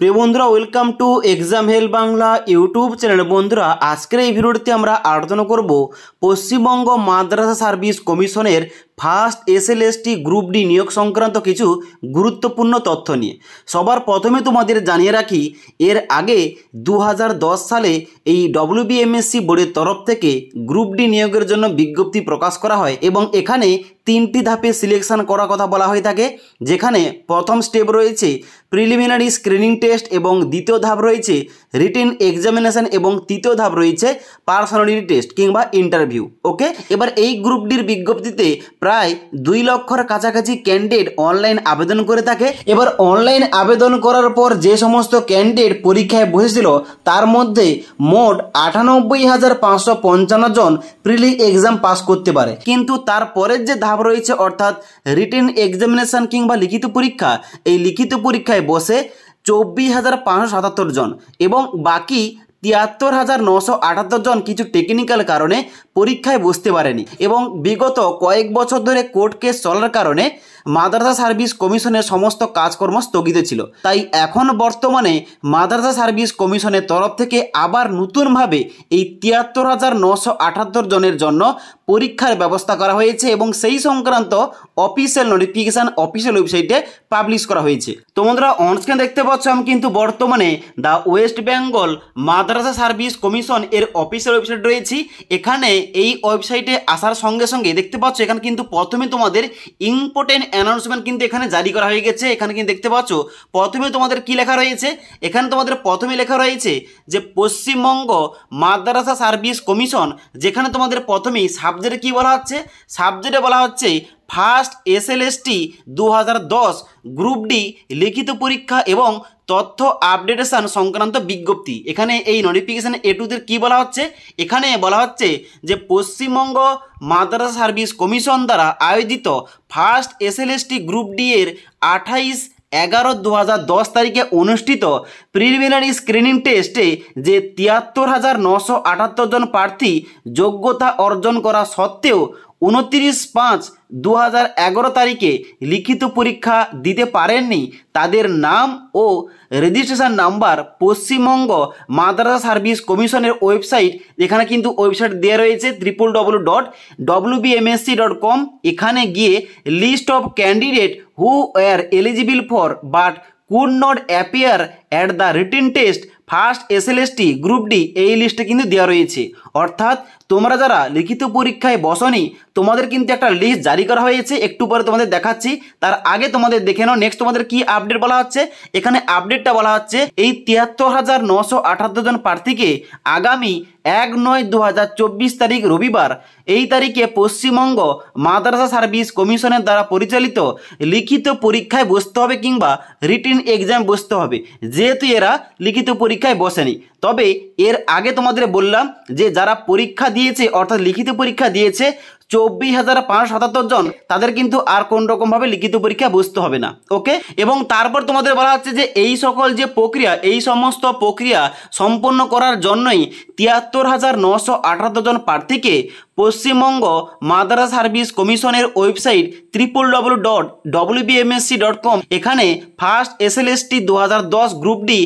প্রিয় বন্ধুরা welcome to exam hell Bangla YouTube channel বন্ধুরা আজকের এই ভিডিওটিতে আমরা আলোচনা করব পশ্চিমবঙ্গ মাদ্রাসা সার্ভিস কমিশনের ফার্স্ট এসএলএসটি গ্রুপ ডি নিয়োগ সংক্রান্ত কিছু গুরুত্বপূর্ণ তথ্য নিয়ে সবার প্রথমে তোমাদের জানিয়ে রাখি এর আগে দু সালে এই বিএমএসসি বোর্ডের তরফ থেকে গ্রুপ ডি নিয়োগের জন্য বিজ্ঞপ্তি প্রকাশ করা হয় এবং এখানে তিনটি ধাপে সিলেকশন করার কথা বলা হয়ে থাকে যেখানে প্রথম স্টেপ রয়েছে প্রিলিমিনারি স্ক্রিনিং টেস্ট এবং দ্বিতীয় ধাপ রয়েছে রিটেন এক্সামিনেশন এবং তৃতীয় ধাপ রয়েছে পার্সোনালিটি টেস্ট কিংবা ইন্টারভিউ ওকে এবার এই গ্রুপ ডির বিজ্ঞপ্তিতে প্রায় প্রায় দুই লক্ষর কাছাকাছি ক্যান্ডিডেট অনলাইন আবেদন করে থাকে এবার অনলাইন আবেদন করার পর যে সমস্ত ক্যান্ডিডেট পরীক্ষায় বসেছিল তার মধ্যে মোট আটানব্বই হাজার পাঁচশো পঞ্চান্ন জন প্রিলি এক্সাম পাস করতে পারে কিন্তু তারপরের যে ধাপ রয়েছে অর্থাৎ রিটেন এক্সামিনেশন কিংবা লিখিত পরীক্ষা এই লিখিত পরীক্ষায় বসে চব্বিশ হাজার পাঁচশো সাতাত্তর জন এবং বাকি তিয়াত্তর হাজার নশো আটাত্তর জন কিছু টেকনিক্যাল কারণে পরীক্ষায় বসতে পারেনি এবং বিগত কয়েক বছর ধরে কোর্ট কেস চলার কারণে মাদ্রাসা সার্ভিস কমিশনের সমস্ত কাজকর্ম স্থগিত ছিল তাই এখন বর্তমানে মাদ্রাসা সার্ভিস কমিশনের তরফ থেকে আবার নতুনভাবে এই তিয়াত্তর হাজার নশো আটাত্তর জনের জন্য পরীক্ষার ব্যবস্থা করা হয়েছে এবং সেই সংক্রান্ত অফিসিয়াল নোটিফিকেশান অফিসিয়াল ওয়েবসাইটে পাবলিশ করা হয়েছে তোমরা বন্ধুরা দেখতে পাচ্ছ আমি কিন্তু বর্তমানে the West Bengal madrasa service commission এর অফিসিয়াল ওয়েবসাইট রয়েছি এখানে এই ওয়েবসাইটে আসার সঙ্গে সঙ্গে দেখতে পাচ্ছ এখানে কিন্তু প্রথমে তোমাদের ইম্পর্টেন্ট অ্যানাউন্সমেন্ট কিন্তু এখানে জারি করা হয়ে গেছে এখানে কিন্তু দেখতে পাচ্ছ প্রথমে তোমাদের কি লেখা রয়েছে এখানে তোমাদের প্রথমে লেখা রয়েছে যে পশ্চিমবঙ্গ মাদ্রাসা সার্ভিস কমিশন যেখানে তোমাদের প্রথমেই সাবজেক্টে কি বলা হচ্ছে সাবজেক্টে বলা হচ্ছে first S S L T দু হাজার দশ গ্রুপ ডি লিখিত পরীক্ষা এবং তথ্য আপডেটেশন সংক্রান্ত বিজ্ঞপ্তি এখানে এই নোটিফিকেশান এ টুদের কী বলা হচ্ছে এখানে বলা হচ্ছে যে পশ্চিমবঙ্গ মাদ্রাসা সার্ভিস কমিশন দ্বারা আয়োজিত ফার্স্ট এসএলএসটি গ্রুপ ডি এর আঠাইশ এগারো দু দশ তারিখে অনুষ্ঠিত প্রিলিমিনারি স্ক্রিনিং টেস্টে যে তিয়াত্তর হাজার নশো আটাত্তর জন প্রার্থী যোগ্যতা অর্জন করা সত্ত্বেও উনত্রিশ পাঁচ দু এগারো তারিখে লিখিত পরীক্ষা দিতে পারেননি তাদের নাম ও registration number Paschimbanga madrasa service কমিশনের ওয়েবসাইট এখানে কিন্তু ওয়েবসাইট দেওয়া রয়েছে triple W dot WBMSC dot com এখানে গিয়ে list of candidate who are eligible for but could not appear at the written test first SLST group D এই লিস্টে কিন্তু দেওয়া রয়েছে অর্থাৎ তোমরা যারা লিখিত পরীক্ষায় বসনি তোমাদের কিন্তু একটা লিস্ট জারি করা হয়েছে একটু পরে তোমাদের দেখাচ্ছি তার আগে তোমাদের দেখে নাও নেক্সট তোমাদের কি আপডেট বলা হচ্ছে এখানে আপডেটটা বলা হচ্ছে এই তিয়াত্তর হাজার নশো আঠাত্তর জন প্রার্থীকে আগামী এক নয় দু তারিখ রবিবার এই তারিখে পশ্চিমবঙ্গ মাদ্রাসা সার্ভিস কমিশনের দ্বারা পরিচালিত লিখিত পরীক্ষায় বসতে হবে কিংবা রিটিন এক্সাম বসতে হবে যেহেতু এরা লিখিত পরীক্ষায় বসেনি তবে এর আগে তোমাদের বললাম যে যারা পরীক্ষা দিয়েছে অর্থাৎ লিখিত পরীক্ষা দিয়েছে চব্বিশ হাজার পাঁচশো সাতাত্তর জন তাদের কিন্তু আর কোন রকমভাবে লিখিত পরীক্ষা বুঝতে হবে না ওকে এবং তারপর তোমাদের বলা হচ্ছে যে এই সকল যে প্রক্রিয়া এই সমস্ত প্রক্রিয়া সম্পন্ন করার জন্যই তিয়াত্তর হাজার নশো আঠাত্তর জন প্রার্থীকে পশ্চিমবঙ্গ মাদ্রাস সার্ভিস কমিশনের website triple W dot WBMSC dot com এখানে first S S L T দু হাজার দশ গ্রুপ ডি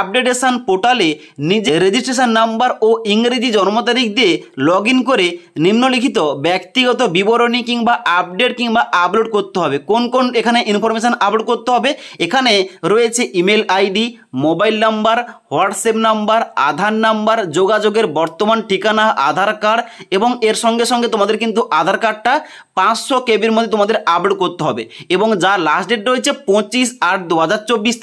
আপডেটেশন পোর্টালে নিজের রেজিস্ট্রেশন নাম্বার ও ইংরেজি জন্ম তারিখ দিয়ে লগ ইন করে নিম্নলিখিত ব্যক্তিগত বিবরণী কিংবা আপডেট কিংবা আপলোড করতে হবে কোন কোন এখানে ইনফরমেশান আপলোড করতে হবে এখানে রয়েছে email ID mobile number WhatsApp number Aadhaar number যোগাযোগের বর্তমান ঠিকানা আধার কার্ড এবং এর সঙ্গে সঙ্গে তোমাদের কিন্তু আধার কার্ডটা পাঁচশো কেবির মধ্যে তোমাদের আপলোড করতে হবে এবং যা লাস্ট ডেট রয়েছে পঁচিশ আট দু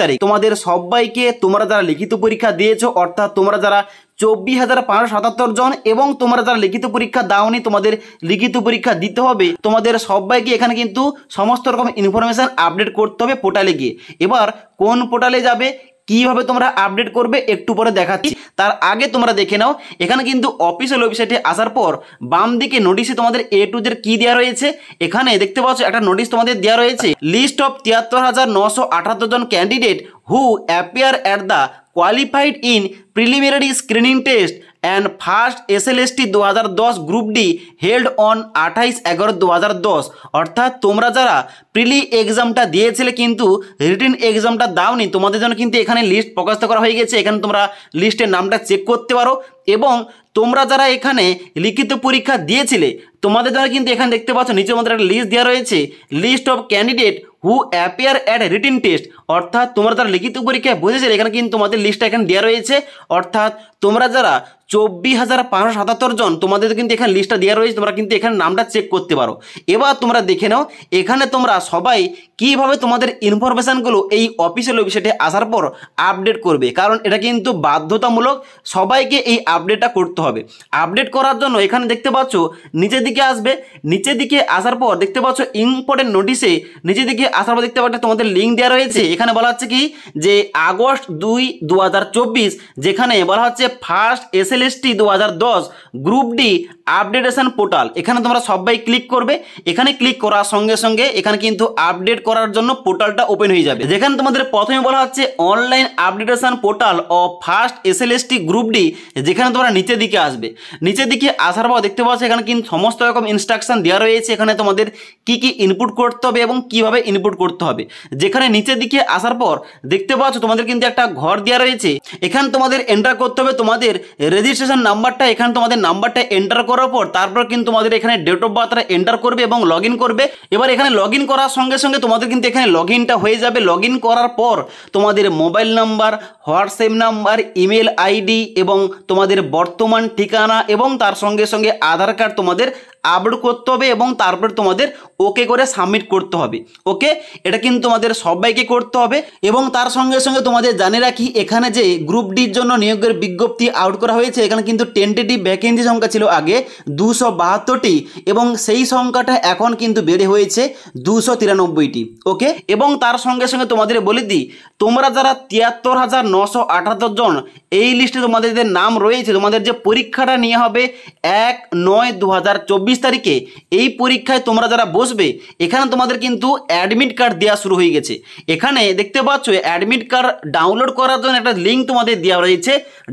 তারিখ তোমাদের সবাইকে তোমরা যারা লিখিত পরীক্ষা দিয়েছো অর্থাৎ তোমরা যারা চব্বিশ হাজার পাঁচশো সাতাত্তর জন এবং তোমরা যারা লিখিত পরীক্ষা দাওনি তোমাদের লিখিত পরীক্ষা দিতে হবে তোমাদের সবাইকে এখানে কিন্তু সমস্ত রকম ইনফরমেশান আপডেট করতে হবে পোর্টালে গিয়ে এবার কোন পোর্টালে যাবে কিভাবে তোমরা আপডেট করবে একটু পরে দেখাচ্ছি তার আগে তোমরা দেখে নাও এখানে কিন্তু অফিসিয়াল ওয়েবসাইটে আসার পর বাম দিকে নোটিশে তোমাদের এ টু দের কী দেওয়া রয়েছে এখানে দেখতে পাচ্ছ একটা নোটিশ তোমাদের দেওয়া রয়েছে লিস্ট অফ তিয়াত্তর হাজার নশো জন candidate who appear at the qualified in preliminary screening test and first SLST দু হাজার দশ গ্রুপ ডি হেল্ড অন আঠাইশ এগারো দু হাজার দশ অর্থাৎ তোমরা যারা প্রিলি এক্সামটা দিয়েছিলে কিন্তু রিটিন এক্সামটা দাওনি তোমাদের জন্য কিন্তু এখানে লিস্ট প্রকাশ করা হয়ে গেছে এখানে তোমরা লিস্টের নামটা চেক করতে পারো এবং তোমরা যারা এখানে লিখিত পরীক্ষা দিয়েছিলে তোমাদের দ্বারা কিন্তু এখানে দেখতে পাচ্ছ নিচে মধ্যে একটা লিস্ট দেওয়া রয়েছে list of candidate who appear at written test অর্থাৎ তোমরা যারা লিখিত পরীক্ষায় বসেছিলে এখানে কিন্তু তোমাদের লিস্টটা এখানে দেওয়া রয়েছে অর্থাৎ তোমরা যারা চব্বিশ হাজার পাঁচশো সাতাত্তর জন তোমাদের কিন্তু এখানে লিস্টটা দেওয়া রয়েছে তোমরা কিন্তু এখানে নামটা চেক করতে পারো এবার তোমরা দেখে নাও এখানে তোমরা সবাই কিভাবে তোমাদের ইনফরমেশানগুলো এই অফিসিয়াল ওয়েবসাইটে আসার পর আপডেট করবে কারণ এটা কিন্তু বাধ্যতামূলক সবাইকে এই আপডেটটা করতে হবে আপডেট করার জন্য এখানে দেখতে পাচ্ছ নিচের দিকে আসবে নিচের দিকে আসার পর দেখতে পাচ্ছ ইম্পর্টেন্ট নোটিশে নিচের দিকে আসার পর দেখতে পাচ্ছ তোমাদের লিঙ্ক দেওয়া রয়েছে এখানে বলা হচ্ছে কি যে আগস্ট দুই দু যেখানে বলা হচ্ছে first S L group D updation portal এখানে তোমরা সবাই ক্লিক করবে এখানে ক্লিক করার সঙ্গে সঙ্গে এখানে কিন্তু আপডেট করার জন্য পোর্টালটা ওপেন হয়ে যাবে যেখানে তোমাদের প্রথমে বলা হচ্ছে online updation portal of first S L S T group D যেখানে এখানে তোমরা নিচের দিকে আসবে নিচের দিকে আসার পর দেখতে পাচ্ছ এখানে কিন্তু সমস্ত রকম ইনস্ট্রাকশান দেওয়া রয়েছে এখানে তোমাদের কি কি ইনপুট করতে হবে এবং কিভাবে ইনপুট করতে হবে যেখানে নিচের দিকে আসার পর দেখতে পাচ্ছ তোমাদের কিন্তু একটা ঘর দেওয়া রয়েছে এখানে তোমাদের এন্টার করতে হবে তোমাদের রেজিস্ট্রেশন নাম্বারটা এখানে তোমাদের নাম্বারটা এন্টার করার পর তারপর কিন্তু তোমাদের এখানে ডেট অফ বার্থটা এন্টার করবে এবং লগ করবে এবার এখানে লগ করার সঙ্গে সঙ্গে তোমাদের কিন্তু এখানে লগ হয়ে যাবে লগ করার পর তোমাদের mobile number WhatsApp number email ID এবং তোমাদের তোমাদের বর্তমান ঠিকানা এবং তার সঙ্গে সঙ্গে আধার কার্ড তোমাদের আপলোড করতে হবে এবং তারপর তোমাদের ওকে করে সাবমিট করতে হবে ওকে এটা কিন্তু তোমাদের সবাইকে করতে হবে এবং তার সঙ্গে সঙ্গে তোমাদের জানিয়ে রাখি এখানে যে গ্রুপ ডির জন্য নিয়োগের বিজ্ঞপ্তি আউট করা হয়েছে এখানে কিন্তু টেন্টেটিভ ভ্যাকেন্সি সংখ্যা ছিল আগে দুশো বাহাত্তরটি এবং সেই সংখ্যাটা এখন কিন্তু বেড়ে হয়েছে দুশো তিরানব্বইটি ওকে এবং তার সঙ্গে সঙ্গে তোমাদের বলে দিই তোমরা যারা তিয়াত্তর হাজার নশো আঠাত্তর জন এই লিস্টে তোমাদের যে নাম রয়েছে তোমাদের যে পরীক্ষাটা নিয়ে হবে এক নয় দু উনিশ তারিখে এই পরীক্ষায় তোমরা যারা বসবে এখানে তোমাদের কিন্তু অ্যাডমিট কার্ড দেওয়া শুরু হয়ে গেছে এখানে দেখতে পাচ্ছ অ্যাডমিট কার্ড ডাউনলোড করার জন্য একটা লিঙ্ক তোমাদের দেওয়া রয়েছে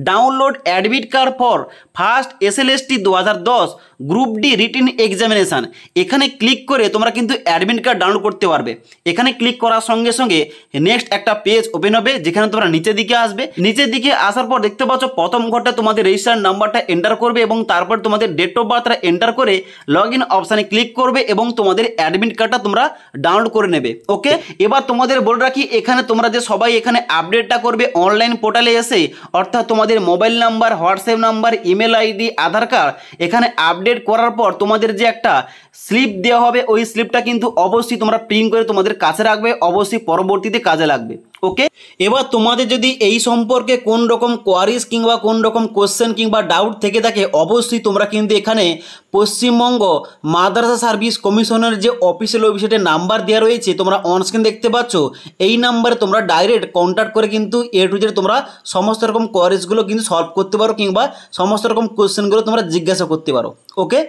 download admit card for first SLST দু হাজার দশ গ্রুপ ডি রিটিন এক্সামিনেশান এখানে ক্লিক করে তোমরা কিন্তু অ্যাডমিট কার্ড ডাউনলোড করতে পারবে এখানে ক্লিক করার সঙ্গে সঙ্গে নেক্সট একটা পেজ ওপেন হবে যেখানে তোমরা নিচের দিকে আসবে নিচের দিকে আসার পর দেখতে পাচ্ছ প্রথম ঘরটা তোমাদের রেজিস্টার নাম্বারটা এন্টার করবে এবং তারপর তোমাদের ডেট অফ বার্থটা এন্টার করে লগ ইন অপশানে ক্লিক করবে এবং তোমাদের অ্যাডমিট কার্ডটা তোমরা ডাউনলোড করে নেবে ওকে এবার তোমাদের বলে রাখি এখানে তোমরা যে সবাই এখানে আপডেটটা করবে অনলাইন পোর্টালে এসে অর্থাৎ তোমাদের mobile number WhatsApp number email email ID Aadhaar card এখানে আপডেট করার পর তোমাদের যে একটা স্লিপ দেওয়া হবে ওই স্লিপটা কিন্তু অবশ্যই তোমরা প্রিন্ট করে তোমাদের কাছে রাখবে অবশ্যই পরবর্তীতে কাজে লাগবে ওকে এবার তোমাদের যদি এই সম্পর্কে কোন রকম কোয়ারিজ কিংবা কোন রকম কোশ্চেন কিংবা ডাউট থেকে থাকে অবশ্যই তোমরা কিন্তু এখানে পশ্চিমবঙ্গ মাদ্রাসা সার্ভিস কমিশনের যে অফিসিয়াল ওয়েবসাইটে নাম্বার দেওয়া রয়েছে তোমরা অনস্ক্রিন দেখতে পাচ্ছ এই নাম্বারে তোমরা ডাইরেক্ট কন্ট্যাক্ট করে কিন্তু এ টু জেড তোমরা সমস্ত রকম কোয়ারিজগুলো কিন্তু সলভ করতে পারো কিংবা সমস্ত রকম কোশ্চেনগুলো তোমরা জিজ্ঞাসা করতে পারো ওকে